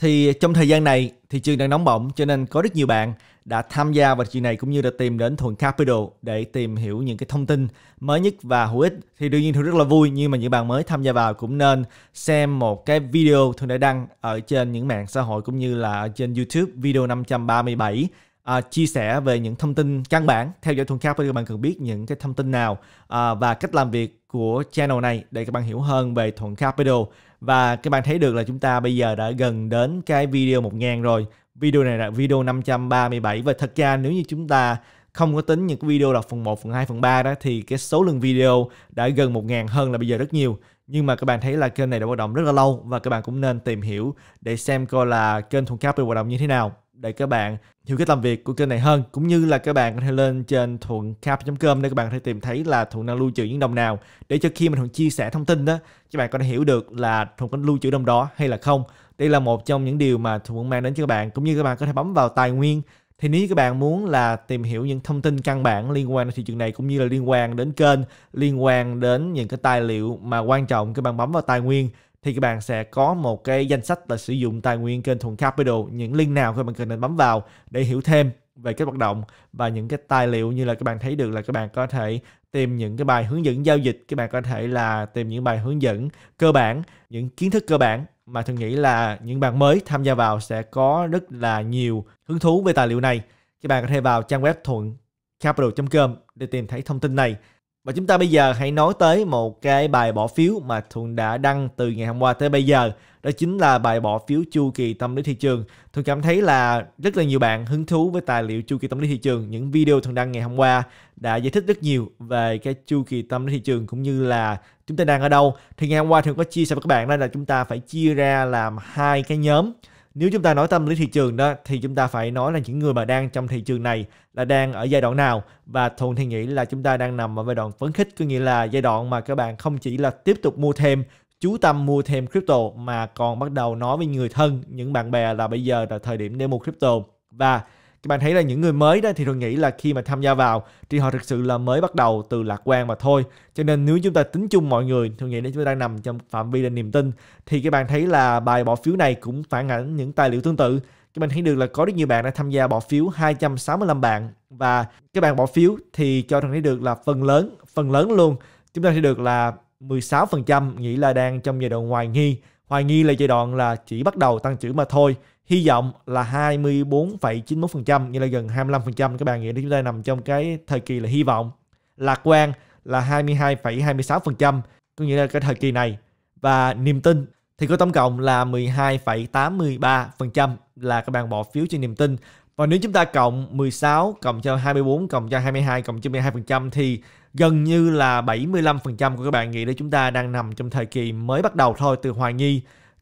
Thì trong thời gian này, thị trường đang nóng bỏng cho nên có rất nhiều bạn đã tham gia vào chuyện này cũng như đã tìm đến Thuận Capital để tìm hiểu những cái thông tin mới nhất và hữu ích. Thì đương nhiên Thuận rất là vui nhưng mà những bạn mới tham gia vào cũng nên xem một cái video Thuận đã đăng ở trên những mạng xã hội cũng như là trên YouTube video 537 à, chia sẻ về những thông tin căn bản theo dõi Thuần Capital các bạn cần biết những cái thông tin nào à, và cách làm việc của channel này để các bạn hiểu hơn về Thuận Capital và các bạn thấy được là chúng ta bây giờ đã gần đến cái video 1000 rồi video này là video 537 và thật ra nếu như chúng ta không có tính những cái video là phần 1, phần 2, phần 3 đó thì cái số lượng video đã gần 1.000 hơn là bây giờ rất nhiều. Nhưng mà các bạn thấy là kênh này đã hoạt động rất là lâu và các bạn cũng nên tìm hiểu để xem coi là kênh Thuần Cáp được hoạt động như thế nào để các bạn hiểu cái làm việc của kênh này hơn cũng như là các bạn có thể lên trên thuộncap.com để các bạn có thể tìm thấy là thuận đang lưu trữ những đồng nào để cho khi mà thuận chia sẻ thông tin đó các bạn có thể hiểu được là thuận có lưu trữ đồng đó hay là không đây là một trong những điều mà thuận mang đến cho các bạn cũng như các bạn có thể bấm vào tài nguyên thì nếu các bạn muốn là tìm hiểu những thông tin căn bản liên quan đến thị trường này cũng như là liên quan đến kênh liên quan đến những cái tài liệu mà quan trọng các bạn bấm vào tài nguyên thì các bạn sẽ có một cái danh sách là sử dụng tài nguyên kênh thuần capital những link nào các bạn cần nên bấm vào để hiểu thêm về các hoạt động và những cái tài liệu như là các bạn thấy được là các bạn có thể tìm những cái bài hướng dẫn giao dịch các bạn có thể là tìm những bài hướng dẫn cơ bản những kiến thức cơ bản mà thường nghĩ là những bạn mới tham gia vào sẽ có rất là nhiều hứng thú về tài liệu này các bạn có thể vào trang web thuận capital.com để tìm thấy thông tin này và chúng ta bây giờ hãy nói tới một cái bài bỏ phiếu mà Thuận đã đăng từ ngày hôm qua tới bây giờ. Đó chính là bài bỏ phiếu chu kỳ tâm lý thị trường. Thuận cảm thấy là rất là nhiều bạn hứng thú với tài liệu chu kỳ tâm lý thị trường. Những video Thuận đăng ngày hôm qua đã giải thích rất nhiều về cái chu kỳ tâm lý thị trường cũng như là chúng ta đang ở đâu. Thì ngày hôm qua Thuận có chia sẻ với các bạn đó là chúng ta phải chia ra làm hai cái nhóm nếu chúng ta nói tâm lý thị trường đó thì chúng ta phải nói là những người mà đang trong thị trường này là đang ở giai đoạn nào và thuận thì nghĩ là chúng ta đang nằm ở giai đoạn phấn khích có nghĩa là giai đoạn mà các bạn không chỉ là tiếp tục mua thêm chú tâm mua thêm crypto mà còn bắt đầu nói với người thân những bạn bè là bây giờ là thời điểm để mua crypto và thì bạn thấy là những người mới đó thì thường nghĩ là khi mà tham gia vào thì họ thực sự là mới bắt đầu từ lạc quan mà thôi cho nên nếu chúng ta tính chung mọi người thường nghĩ là chúng ta đang nằm trong phạm vi là niềm tin thì các bạn thấy là bài bỏ phiếu này cũng phản ảnh những tài liệu tương tự các bạn thấy được là có rất nhiều bạn đã tham gia bỏ phiếu 265 bạn và các bạn bỏ phiếu thì cho thằng thấy được là phần lớn phần lớn luôn chúng ta thấy được là 16% nghĩ là đang trong giai đoạn hoài nghi hoài nghi là giai đoạn là chỉ bắt đầu tăng trưởng mà thôi hy vọng là 24,91% như là gần 25% các bạn nghĩ là chúng ta nằm trong cái thời kỳ là hy vọng lạc quan là 22,26% có nghĩa là cái thời kỳ này và niềm tin thì có tổng cộng là 12,83% là các bạn bỏ phiếu cho niềm tin và nếu chúng ta cộng 16 cộng cho 24 cộng cho 22 cộng cho 12% thì gần như là 75% của các bạn nghĩ là chúng ta đang nằm trong thời kỳ mới bắt đầu thôi từ hoài nghi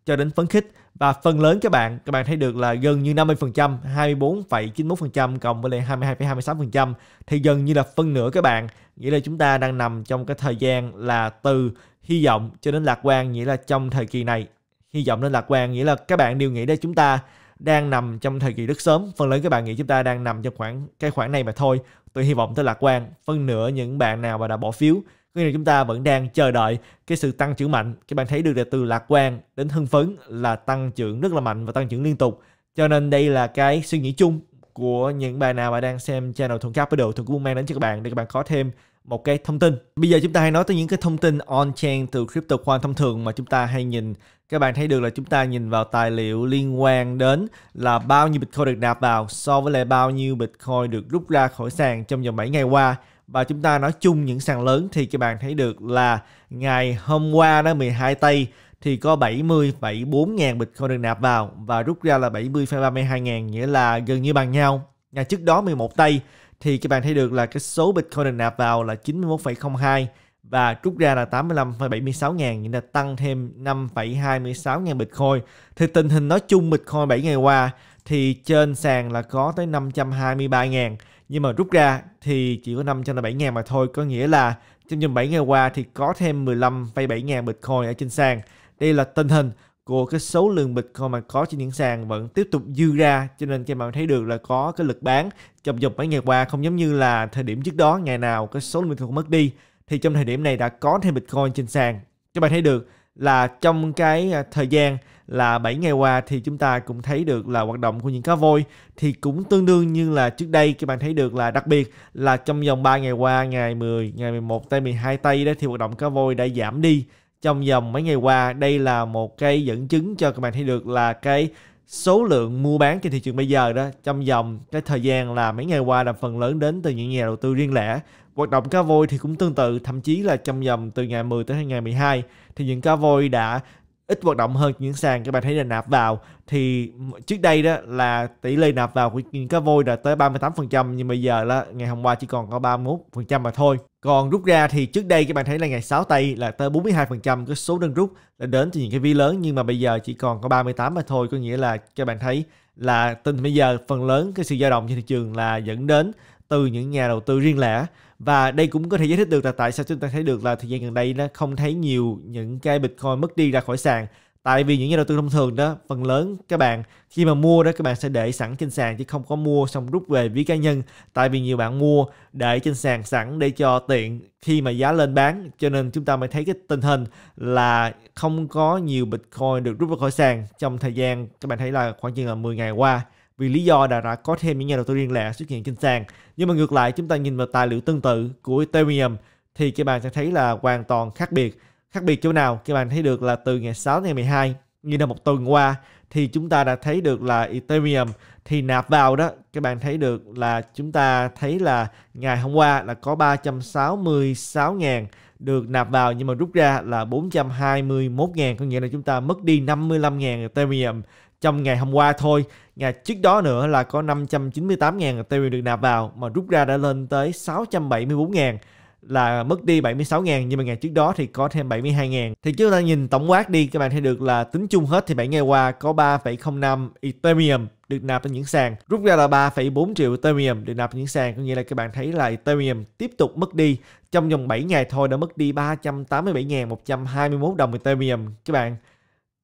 cho đến phấn khích và phần lớn các bạn các bạn thấy được là gần như 50% 24,91% cộng với lại 22,26% thì gần như là phân nửa các bạn nghĩa là chúng ta đang nằm trong cái thời gian là từ hy vọng cho đến lạc quan nghĩa là trong thời kỳ này hy vọng đến lạc quan nghĩa là các bạn đều nghĩ là chúng ta đang nằm trong thời kỳ rất sớm phần lớn các bạn nghĩ chúng ta đang nằm trong khoảng cái khoảng này mà thôi từ hy vọng tới lạc quan phân nửa những bạn nào mà đã bỏ phiếu Nguyên liệu chúng ta vẫn đang chờ đợi cái sự tăng trưởng mạnh. Các bạn thấy được là từ lạc quan đến hưng phấn là tăng trưởng rất là mạnh và tăng trưởng liên tục. Cho nên đây là cái suy nghĩ chung của những bạn nào mà đang xem channel Thuận với đồ Thuận cũng mang đến cho các bạn để các bạn có thêm một cái thông tin. Bây giờ chúng ta hay nói tới những cái thông tin on-chain từ crypto khoan thông thường mà chúng ta hay nhìn. Các bạn thấy được là chúng ta nhìn vào tài liệu liên quan đến là bao nhiêu Bitcoin được nạp vào so với lại bao nhiêu Bitcoin được rút ra khỏi sàn trong vòng 7 ngày qua và chúng ta nói chung những sàn lớn thì các bạn thấy được là ngày hôm qua đó 12 tây thì có 70,4 ngàn Bitcoin được nạp vào và rút ra là 70,32 ngàn nghĩa là gần như bằng nhau. ngày trước đó 11 tây thì các bạn thấy được là cái số Bitcoin được nạp vào là 91,02 và rút ra là 85,76 ngàn nghĩa là tăng thêm 5,26 ngàn Bitcoin. Thì tình hình nói chung Bitcoin 7 ngày qua thì trên sàn là có tới 523 ngàn nhưng mà rút ra thì chỉ có 507 ngàn mà thôi có nghĩa là trong vòng 7 ngày qua thì có thêm 15 vay 7 ngàn Bitcoin ở trên sàn đây là tình hình của cái số lượng Bitcoin mà có trên những sàn vẫn tiếp tục dư ra cho nên các bạn thấy được là có cái lực bán trong vòng mấy ngày qua không giống như là thời điểm trước đó ngày nào cái số lượng Bitcoin mất đi thì trong thời điểm này đã có thêm Bitcoin trên sàn các bạn thấy được là trong cái à, thời gian là 7 ngày qua thì chúng ta cũng thấy được là hoạt động của những cá voi thì cũng tương đương như là trước đây các bạn thấy được là đặc biệt là trong vòng 3 ngày qua ngày 10, ngày 11 tây 12 tây đó thì hoạt động cá voi đã giảm đi trong vòng mấy ngày qua đây là một cái dẫn chứng cho các bạn thấy được là cái số lượng mua bán trên thị trường bây giờ đó trong vòng cái thời gian là mấy ngày qua là phần lớn đến từ những nhà đầu tư riêng lẻ hoạt động cá voi thì cũng tương tự thậm chí là trong dòng từ ngày 10 tới ngày 12 thì những cá voi đã ít hoạt động hơn những sàn các bạn thấy là nạp vào thì trước đây đó là tỷ lệ nạp vào của những cái voi là tới 38% nhưng bây giờ là ngày hôm qua chỉ còn có 31% mà thôi. Còn rút ra thì trước đây các bạn thấy là ngày 6 tây là tới 42% cái số đơn rút là đến từ những cái vi lớn nhưng mà bây giờ chỉ còn có 38 mà thôi có nghĩa là các bạn thấy là tình bây giờ phần lớn cái sự dao động trên thị trường là dẫn đến từ những nhà đầu tư riêng lẻ và đây cũng có thể giải thích được là tại sao chúng ta thấy được là thời gian gần đây nó không thấy nhiều những cái bitcoin mất đi ra khỏi sàn tại vì những nhà đầu tư thông thường đó phần lớn các bạn khi mà mua đó các bạn sẽ để sẵn trên sàn chứ không có mua xong rút về ví cá nhân tại vì nhiều bạn mua để trên sàn sẵn để cho tiện khi mà giá lên bán cho nên chúng ta mới thấy cái tình hình là không có nhiều bitcoin được rút ra khỏi sàn trong thời gian các bạn thấy là khoảng chừng là 10 ngày qua vì lý do đã, đã có thêm những nhà đầu tư riêng lẻ xuất hiện trên sàn. Nhưng mà ngược lại chúng ta nhìn vào tài liệu tương tự của Ethereum thì các bạn sẽ thấy là hoàn toàn khác biệt. Khác biệt chỗ nào? Các bạn thấy được là từ ngày 6 ngày 12 như là một tuần qua thì chúng ta đã thấy được là Ethereum thì nạp vào đó các bạn thấy được là chúng ta thấy là ngày hôm qua là có 366.000 được nạp vào nhưng mà rút ra là 421.000 có nghĩa là chúng ta mất đi 55.000 Ethereum trong ngày hôm qua thôi ngày trước đó nữa là có 598.000 Ethereum được nạp vào mà rút ra đã lên tới 674.000 là mất đi 76.000 nhưng mà ngày trước đó thì có thêm 72.000 thì chúng ta nhìn tổng quát đi các bạn thấy được là tính chung hết thì 7 ngày qua có 3,05 Ethereum được nạp trên những sàn rút ra là 3,4 triệu Ethereum được nạp trên những sàn có nghĩa là các bạn thấy là Ethereum tiếp tục mất đi trong vòng 7 ngày thôi đã mất đi 387.121 đồng Ethereum các bạn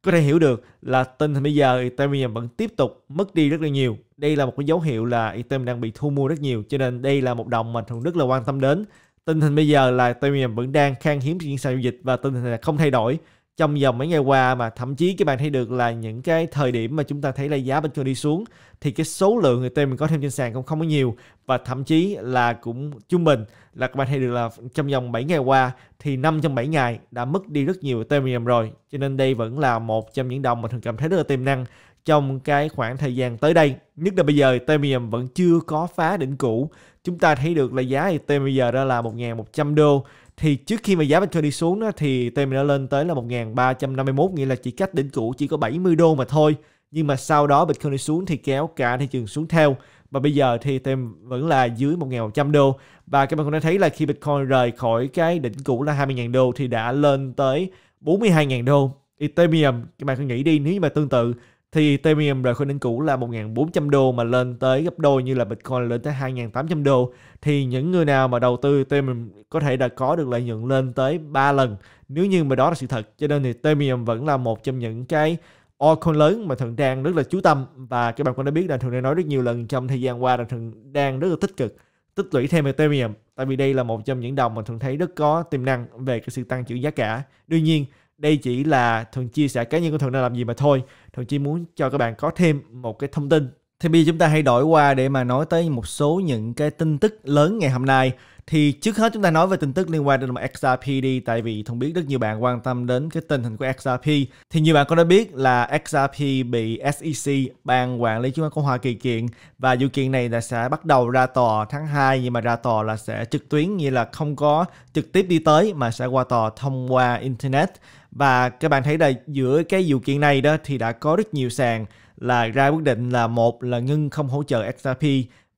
có thể hiểu được là tình hình bây giờ Ethereum vẫn tiếp tục mất đi rất là nhiều. Đây là một cái dấu hiệu là Ethereum đang bị thu mua rất nhiều cho nên đây là một đồng mà thường rất là quan tâm đến. Tình hình bây giờ là Ethereum vẫn đang khan hiếm trên sàn giao dịch và tình hình là không thay đổi trong vòng mấy ngày qua mà thậm chí các bạn thấy được là những cái thời điểm mà chúng ta thấy là giá Bitcoin đi xuống thì cái số lượng người tên mình có thêm trên sàn cũng không có nhiều và thậm chí là cũng trung bình là các bạn thấy được là trong vòng 7 ngày qua thì 5 trong 7 ngày đã mất đi rất nhiều Ethereum rồi cho nên đây vẫn là một trong những đồng mà thường cảm thấy rất là tiềm năng trong cái khoảng thời gian tới đây nhất là bây giờ Ethereum vẫn chưa có phá đỉnh cũ chúng ta thấy được là giá Ethereum bây giờ đó là 1.100 đô thì trước khi mà giá Bitcoin đi xuống á, thì TM đã lên tới là 1351 nghĩa là chỉ cách đỉnh cũ chỉ có 70 đô mà thôi nhưng mà sau đó Bitcoin đi xuống thì kéo cả thị trường xuống theo và bây giờ thì tem vẫn là dưới 1.100 đô và các bạn cũng đã thấy là khi Bitcoin rời khỏi cái đỉnh cũ là 20.000 đô thì đã lên tới 42.000 đô Ethereum các bạn cứ nghĩ đi nếu mà tương tự thì Ethereum rời khỏi đỉnh cũ là 1.400 đô mà lên tới gấp đôi như là Bitcoin lên tới 2.800 đô thì những người nào mà đầu tư Ethereum có thể đã có được lợi nhuận lên tới 3 lần nếu như mà đó là sự thật cho nên thì Ethereum vẫn là một trong những cái altcoin lớn mà thường đang rất là chú tâm và các bạn cũng đã biết là thường đang nói rất nhiều lần trong thời gian qua là thường đang rất là tích cực tích lũy thêm Ethereum tại vì đây là một trong những đồng mà thường thấy rất có tiềm năng về cái sự tăng trưởng giá cả đương nhiên đây chỉ là thường chia sẻ cá nhân của thường đang làm gì mà thôi thường chỉ muốn cho các bạn có thêm một cái thông tin thì bây giờ chúng ta hãy đổi qua để mà nói tới một số những cái tin tức lớn ngày hôm nay thì trước hết chúng ta nói về tin tức liên quan đến XRP đi tại vì thông biết rất nhiều bạn quan tâm đến cái tình hình của XRP thì nhiều bạn có đã biết là XRP bị SEC ban quản lý chứng khoán của Hoa Kỳ kiện và vụ kiện này là sẽ bắt đầu ra tòa tháng 2 nhưng mà ra tòa là sẽ trực tuyến như là không có trực tiếp đi tới mà sẽ qua tòa thông qua internet và các bạn thấy là giữa cái vụ kiện này đó thì đã có rất nhiều sàn là ra quyết định là một là ngưng không hỗ trợ XRP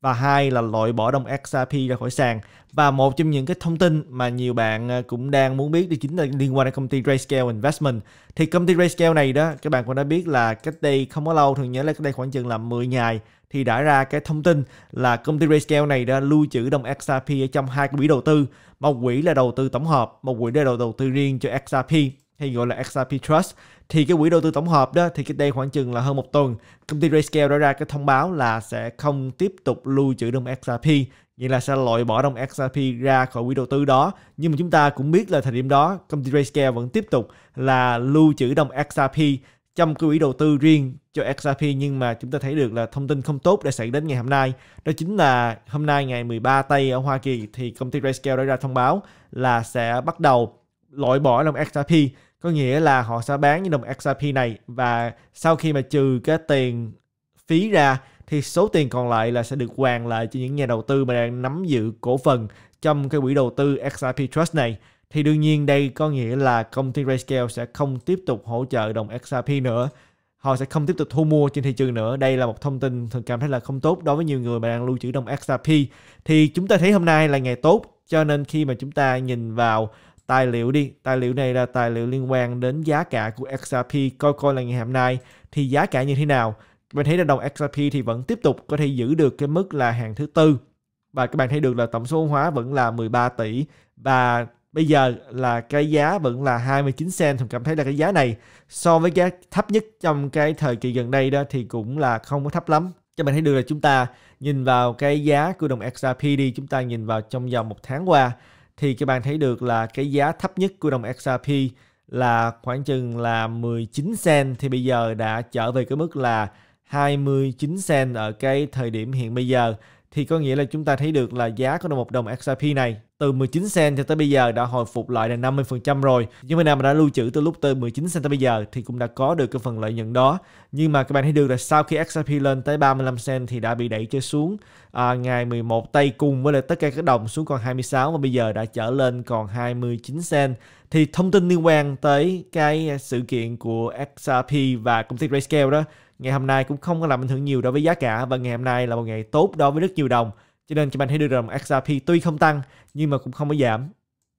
và hai là loại bỏ đồng XRP ra khỏi sàn và một trong những cái thông tin mà nhiều bạn à, cũng đang muốn biết đó chính là liên quan đến công ty Grayscale Investment thì công ty Grayscale này đó các bạn cũng đã biết là cách đây không có lâu thường nhớ là cách đây khoảng chừng là 10 ngày thì đã ra cái thông tin là công ty Grayscale này đã lưu trữ đồng XRP ở trong hai cái quỹ đầu tư một quỹ là đầu tư tổng hợp một quỹ là đầu tư riêng cho XRP hay gọi là XRP Trust thì cái quỹ đầu tư tổng hợp đó thì cái đây khoảng chừng là hơn một tuần công ty Grayscale đã ra cái thông báo là sẽ không tiếp tục lưu trữ đồng XRP nghĩa là sẽ loại bỏ đồng XRP ra khỏi quỹ đầu tư đó nhưng mà chúng ta cũng biết là thời điểm đó công ty Grayscale vẫn tiếp tục là lưu trữ đồng XRP trong cái quỹ đầu tư riêng cho XRP nhưng mà chúng ta thấy được là thông tin không tốt đã xảy đến ngày hôm nay đó chính là hôm nay ngày 13 tây ở Hoa Kỳ thì công ty Grayscale đã ra thông báo là sẽ bắt đầu loại bỏ đồng XRP có nghĩa là họ sẽ bán những đồng XRP này và sau khi mà trừ cái tiền phí ra thì số tiền còn lại là sẽ được hoàn lại cho những nhà đầu tư mà đang nắm giữ cổ phần trong cái quỹ đầu tư XRP Trust này thì đương nhiên đây có nghĩa là công ty RayScale sẽ không tiếp tục hỗ trợ đồng XRP nữa họ sẽ không tiếp tục thu mua trên thị trường nữa đây là một thông tin thường cảm thấy là không tốt đối với nhiều người mà đang lưu trữ đồng XRP thì chúng ta thấy hôm nay là ngày tốt cho nên khi mà chúng ta nhìn vào tài liệu đi tài liệu này là tài liệu liên quan đến giá cả của XRP coi coi là ngày hôm nay thì giá cả như thế nào mình thấy là đồng XRP thì vẫn tiếp tục có thể giữ được cái mức là hàng thứ tư và các bạn thấy được là tổng số hóa vẫn là 13 tỷ và bây giờ là cái giá vẫn là 29 cent thì cảm thấy là cái giá này so với giá thấp nhất trong cái thời kỳ gần đây đó thì cũng là không có thấp lắm cho mình thấy được là chúng ta nhìn vào cái giá của đồng XRP đi chúng ta nhìn vào trong vòng một tháng qua thì các bạn thấy được là cái giá thấp nhất của đồng XRP là khoảng chừng là 19 cent thì bây giờ đã trở về cái mức là 29 cent ở cái thời điểm hiện bây giờ thì có nghĩa là chúng ta thấy được là giá của đồng một đồng XRP này từ 19 cent cho tới bây giờ đã hồi phục lại là 50% rồi. Những bên nào mà đã lưu trữ từ lúc từ 19 cent tới bây giờ thì cũng đã có được cái phần lợi nhuận đó. Nhưng mà các bạn thấy được là sau khi XRP lên tới 35 cent thì đã bị đẩy cho xuống à, ngày 11 tây cùng với lại tất cả các đồng xuống còn 26 và bây giờ đã trở lên còn 29 cent. Thì thông tin liên quan tới cái sự kiện của XRP và công ty Grayscale đó ngày hôm nay cũng không có làm ảnh hưởng nhiều đối với giá cả và ngày hôm nay là một ngày tốt đối với rất nhiều đồng cho nên chị bạn thấy được rằng XRP tuy không tăng nhưng mà cũng không có giảm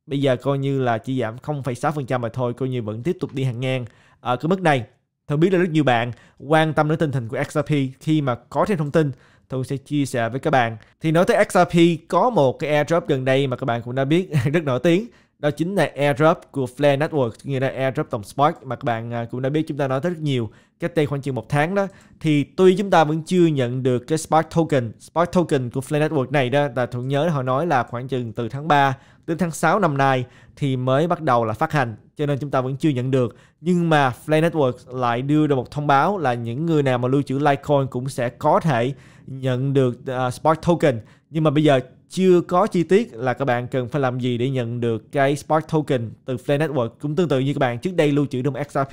bây giờ coi như là chỉ giảm 0,6% mà thôi coi như vẫn tiếp tục đi hàng ngang ở cái mức này thường biết là rất nhiều bạn quan tâm đến tình hình của XRP khi mà có thêm thông tin tôi sẽ chia sẻ với các bạn thì nói tới XRP có một cái airdrop gần đây mà các bạn cũng đã biết rất nổi tiếng đó chính là airdrop của Flare Network nghĩa là airdrop tổng Spark mà các bạn à, cũng đã biết chúng ta nói rất nhiều cách đây khoảng chừng một tháng đó thì tuy chúng ta vẫn chưa nhận được cái Spark token Spark token của Flare Network này đó là thuận nhớ họ nói là khoảng chừng từ tháng 3 đến tháng 6 năm nay thì mới bắt đầu là phát hành cho nên chúng ta vẫn chưa nhận được nhưng mà Flare Network lại đưa ra một thông báo là những người nào mà lưu trữ Litecoin cũng sẽ có thể nhận được uh, Spark token nhưng mà bây giờ chưa có chi tiết là các bạn cần phải làm gì để nhận được cái Spark Token từ Play Network. Cũng tương tự như các bạn trước đây lưu trữ trong XRP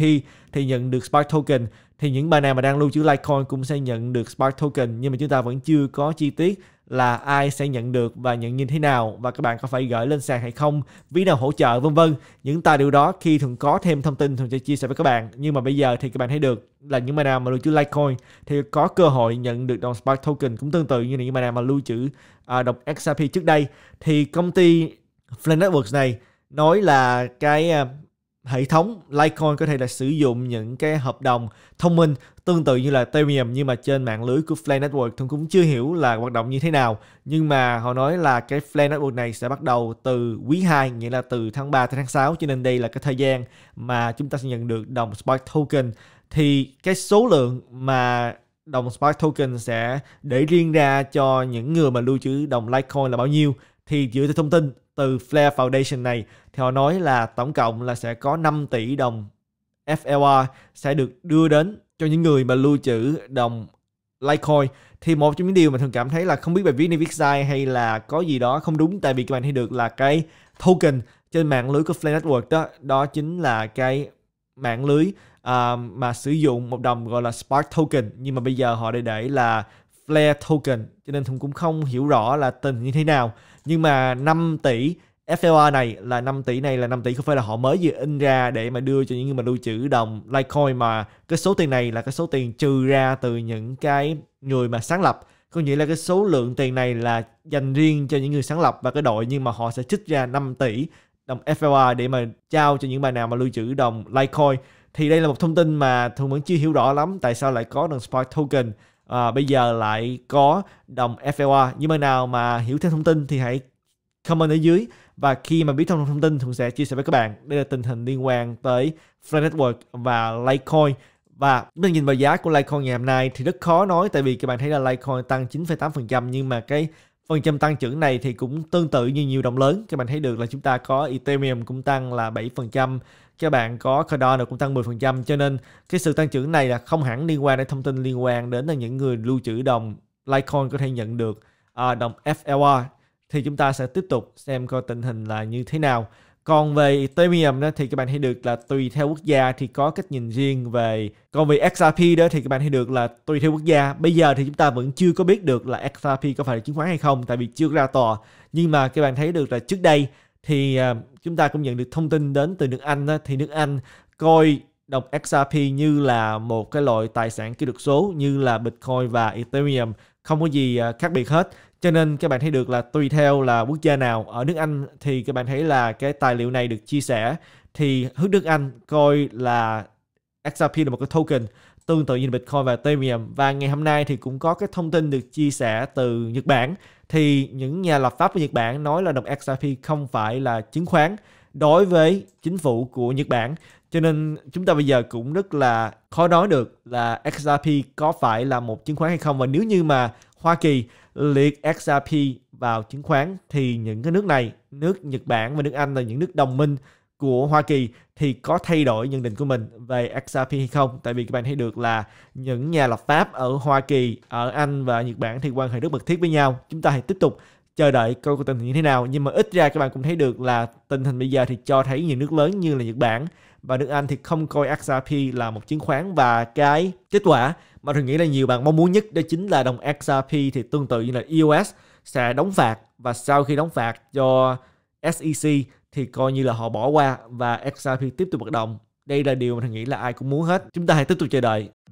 thì nhận được Spark Token thì những bài nào mà đang lưu trữ Litecoin cũng sẽ nhận được Spark Token nhưng mà chúng ta vẫn chưa có chi tiết là ai sẽ nhận được và nhận như thế nào và các bạn có phải gửi lên sàn hay không, ví nào hỗ trợ vân vân. Những tài liệu đó khi thường có thêm thông tin thường sẽ chia sẻ với các bạn. Nhưng mà bây giờ thì các bạn thấy được là những bài nào mà lưu trữ Litecoin thì có cơ hội nhận được đồng Spark Token cũng tương tự như những bài nào mà lưu trữ à, đồng XRP trước đây thì công ty Flynn Networks này nói là cái à, hệ thống Litecoin có thể là sử dụng những cái hợp đồng thông minh tương tự như là Ethereum nhưng mà trên mạng lưới của Flare Network tôi cũng chưa hiểu là hoạt động như thế nào nhưng mà họ nói là cái Flare Network này sẽ bắt đầu từ quý 2 nghĩa là từ tháng 3 tới tháng 6 cho nên đây là cái thời gian mà chúng ta sẽ nhận được đồng Spark Token thì cái số lượng mà đồng Spark Token sẽ để riêng ra cho những người mà lưu trữ đồng Litecoin là bao nhiêu thì dựa theo thông tin từ Flare Foundation này thì họ nói là tổng cộng là sẽ có 5 tỷ đồng FLR sẽ được đưa đến cho những người mà lưu trữ đồng Litecoin thì một trong những điều mà thường cảm thấy là không biết bài viết này viết sai hay là có gì đó không đúng tại vì các bạn thấy được là cái token trên mạng lưới của Flare Network đó đó chính là cái mạng lưới uh, mà sử dụng một đồng gọi là Spark Token nhưng mà bây giờ họ để để là Flare token cho nên Thùng cũng không hiểu rõ là tình như thế nào nhưng mà 5 tỷ FLR này là 5 tỷ này là 5 tỷ không phải là họ mới vừa in ra để mà đưa cho những người mà lưu trữ đồng Litecoin mà cái số tiền này là cái số tiền trừ ra từ những cái người mà sáng lập có nghĩa là cái số lượng tiền này là dành riêng cho những người sáng lập và cái đội nhưng mà họ sẽ trích ra 5 tỷ đồng FLR để mà trao cho những bài nào mà lưu trữ đồng Litecoin thì đây là một thông tin mà thường vẫn chưa hiểu rõ lắm tại sao lại có đồng Spark Token à, bây giờ lại có đồng FLA nhưng mà nào mà hiểu thêm thông tin thì hãy comment ở dưới và khi mà biết thông thông tin thì sẽ chia sẻ với các bạn đây là tình hình liên quan tới Flat Network và Litecoin và chúng nhìn vào giá của Litecoin ngày hôm nay thì rất khó nói tại vì các bạn thấy là Litecoin tăng 9,8% nhưng mà cái phần trăm tăng trưởng này thì cũng tương tự như nhiều đồng lớn các bạn thấy được là chúng ta có Ethereum cũng tăng là 7% các bạn có Cardano cũng tăng 10% cho nên cái sự tăng trưởng này là không hẳn liên quan đến thông tin liên quan đến là những người lưu trữ đồng Litecoin có thể nhận được à, đồng FLR thì chúng ta sẽ tiếp tục xem coi tình hình là như thế nào. Còn về Ethereum đó thì các bạn thấy được là tùy theo quốc gia thì có cách nhìn riêng về còn về XRP đó thì các bạn thấy được là tùy theo quốc gia. Bây giờ thì chúng ta vẫn chưa có biết được là XRP có phải là chứng khoán hay không tại vì chưa ra tòa. Nhưng mà các bạn thấy được là trước đây thì à, chúng ta cũng nhận được thông tin đến từ nước Anh thì nước Anh coi đồng XRP như là một cái loại tài sản kỹ thuật số như là Bitcoin và Ethereum không có gì à, khác biệt hết cho nên các bạn thấy được là tùy theo là quốc gia nào ở nước Anh thì các bạn thấy là cái tài liệu này được chia sẻ thì hướng nước Anh coi là XRP là một cái token tương tự như Bitcoin và Ethereum. Và ngày hôm nay thì cũng có cái thông tin được chia sẻ từ Nhật Bản thì những nhà lập pháp của Nhật Bản nói là đồng XRP không phải là chứng khoán đối với chính phủ của Nhật Bản. Cho nên chúng ta bây giờ cũng rất là khó nói được là XRP có phải là một chứng khoán hay không và nếu như mà Hoa Kỳ liệt XRP vào chứng khoán thì những cái nước này, nước Nhật Bản và nước Anh là những nước đồng minh của Hoa Kỳ thì có thay đổi nhận định của mình về XRP hay không? Tại vì các bạn thấy được là những nhà lập pháp ở Hoa Kỳ, ở Anh và Nhật Bản thì quan hệ rất mật thiết với nhau. Chúng ta hãy tiếp tục chờ đợi câu tình hình như thế nào. Nhưng mà ít ra các bạn cũng thấy được là tình hình bây giờ thì cho thấy những nước lớn như là Nhật Bản và nước Anh thì không coi XRP là một chứng khoán và cái kết quả mà tôi nghĩ là nhiều bạn mong muốn nhất đó chính là đồng XRP thì tương tự như là EOS sẽ đóng phạt và sau khi đóng phạt cho SEC thì coi như là họ bỏ qua và XRP tiếp tục hoạt động đây là điều mà thằng nghĩ là ai cũng muốn hết chúng ta hãy tiếp tục chờ đợi